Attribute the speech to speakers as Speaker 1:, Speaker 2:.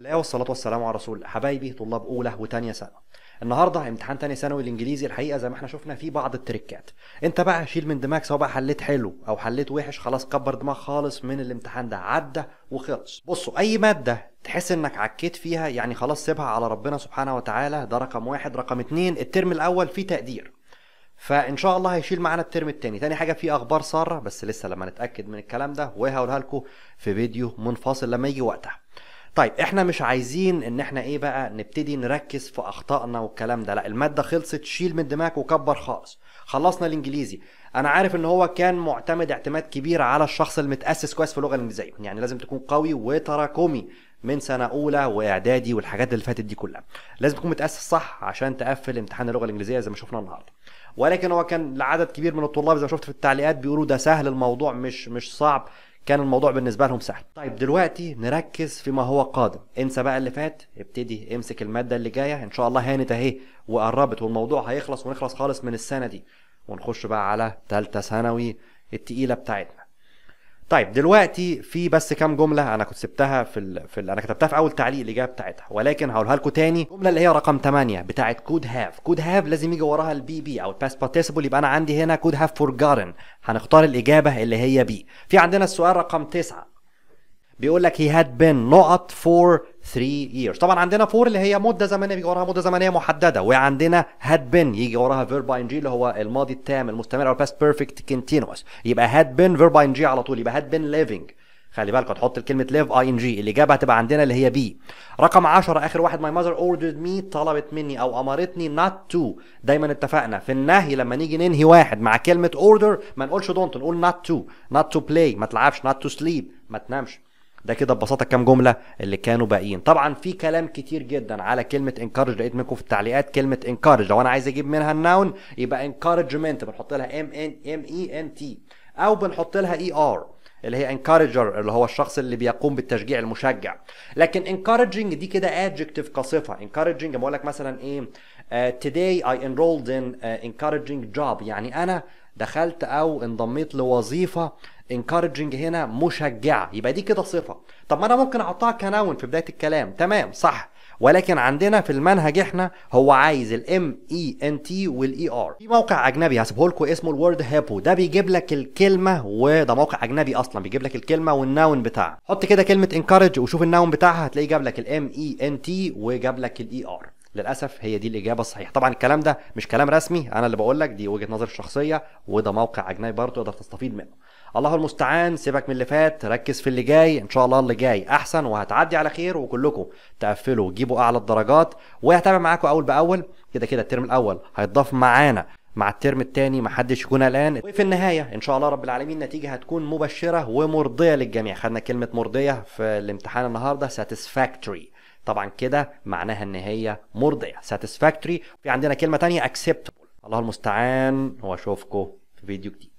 Speaker 1: الله والصلاة والسلام على رسول الله حبايبي طلاب أولى وتانية ثانوي النهارده امتحان تاني ثانوي الانجليزي الحقيقه زي ما احنا شفنا فيه بعض التريكات انت بقى شيل من دماغك سواء بقى حليت حلو او حليت وحش خلاص كبر دماغ خالص من الامتحان ده عدى وخلص بصوا اي ماده تحس انك عكيت فيها يعني خلاص سيبها على ربنا سبحانه وتعالى ده رقم واحد رقم اتنين الترم الاول فيه تقدير فان شاء الله هيشيل معانا الترم التاني تاني حاجه في اخبار ساره بس لسه لما نتاكد من الكلام ده وهقولها لكم في فيديو منفصل لما يجي وقتها طيب احنا مش عايزين ان احنا ايه بقى نبتدي نركز في اخطائنا والكلام ده لا الماده خلصت شيل من دماغك وكبر خالص خلصنا الانجليزي انا عارف ان هو كان معتمد اعتماد كبير على الشخص المتاسس كويس في اللغه الانجليزيه يعني لازم تكون قوي وتراكمي من سنه اولى واعدادي والحاجات اللي فاتت دي كلها لازم تكون متاسس صح عشان تقفل امتحان اللغه الانجليزيه زي ما شفنا النهارده ولكن هو كان لعدد كبير من الطلاب زي ما شفت في التعليقات بيقولوا ده سهل الموضوع مش مش صعب كان الموضوع بالنسبه لهم سهل طيب دلوقتي نركز فيما هو قادم انسى بقى اللي فات ابتدي امسك الماده اللي جايه ان شاء الله هانت اهي وقربت والموضوع هيخلص ونخلص خالص من السنه دي ونخش بقى على ثالثه ثانوي التقيله بتاعتنا طيب دلوقتي في بس كام جمله انا كنت سبتها في ال... في ال... انا كتبتها في اول تعليق الاجابه بتاعتها ولكن هقولها لكم تاني الجمله اللي هي رقم 8 بتاعت كود هاف كود هاف لازم يجي وراها البي بي او الباست بارتيسيبل يبقى انا عندي هنا كود هاف فورجارن هنختار الاجابه اللي هي بي في عندنا السؤال رقم 9 بيقول لك هي هاد بين نقط فور ثري years طبعا عندنا فور اللي هي مده زمنيه بيجي وراها مده زمنيه محدده وعندنا هاد بين يجي وراها فيرب ان جي اللي هو الماضي التام المستمر او باست بيرفكت كونتينوس يبقى هاد بين فيرب ان جي على طول يبقى هاد بين ليفنج خلي بالك هتحط كلمه ليف اي ان جي الاجابه هتبقى عندنا اللي هي بي رقم 10 اخر واحد ماي ماذر اوردرد مي طلبت مني او امرتني نوت تو دايما اتفقنا في النهي لما نيجي ننهي واحد مع كلمه اوردر ما نقولش دونت نقول نوت تو نوت تو بلاي ما تلعبش نوت تو سليب ما تنامش ده كده ببساطه كام جمله اللي كانوا باقيين طبعا في كلام كتير جدا على كلمه انكارج لقيت منكم في التعليقات كلمه انكارج لو انا عايز اجيب منها الناون يبقى انكارجمنت بنحط لها ام ان ام اي ان تي او بنحط لها اي e ار اللي هي انكارجر اللي هو الشخص اللي بيقوم بالتشجيع المشجع لكن انكارجنج دي كده ادجكتيف قاصفه انكارجنج بقول لك مثلا ايه uh, today I enrolled in uh, encouraging job يعني انا دخلت او انضميت لوظيفه encouraging هنا مشجعه يبقى دي كده صفه طب ما انا ممكن احطها كنون في بدايه الكلام تمام صح ولكن عندنا في المنهج احنا هو عايز الام اي ان e تي والاي ار e في موقع اجنبي هسيبه لكم اسمه الورد هابو ده بيجيب لك الكلمه وده موقع اجنبي اصلا بيجيب لك الكلمه والناون بتاعها حط كده كلمه انكارج وشوف الناون بتاعها هتلاقيه جاب لك الام اي ان تي وجاب لك الاي ار e للاسف هي دي الاجابه الصحيحه طبعا الكلام ده مش كلام رسمي انا اللي بقول لك دي وجهه نظر شخصيه وده موقع اجنبي برضه تقدر تستفيد منه الله المستعان سيبك من اللي فات ركز في اللي جاي ان شاء الله اللي جاي احسن وهتعدي على خير وكلكم تقفلوا وتجيبوا اعلى الدرجات وهتابع معاكم اول باول كده كده الترم الاول هيتضاف معانا مع الترم الثاني محدش يكون قلقان وفي النهايه ان شاء الله رب العالمين النتيجه هتكون مبشره ومرضيه للجميع خدنا كلمه مرضيه في الامتحان النهارده ساتسفاكتوري طبعا كده معناها ان هي مرضيه ساتسفاكتوري في عندنا كلمه تانية اكسبتبل الله المستعان واشوفكم في فيديو جديد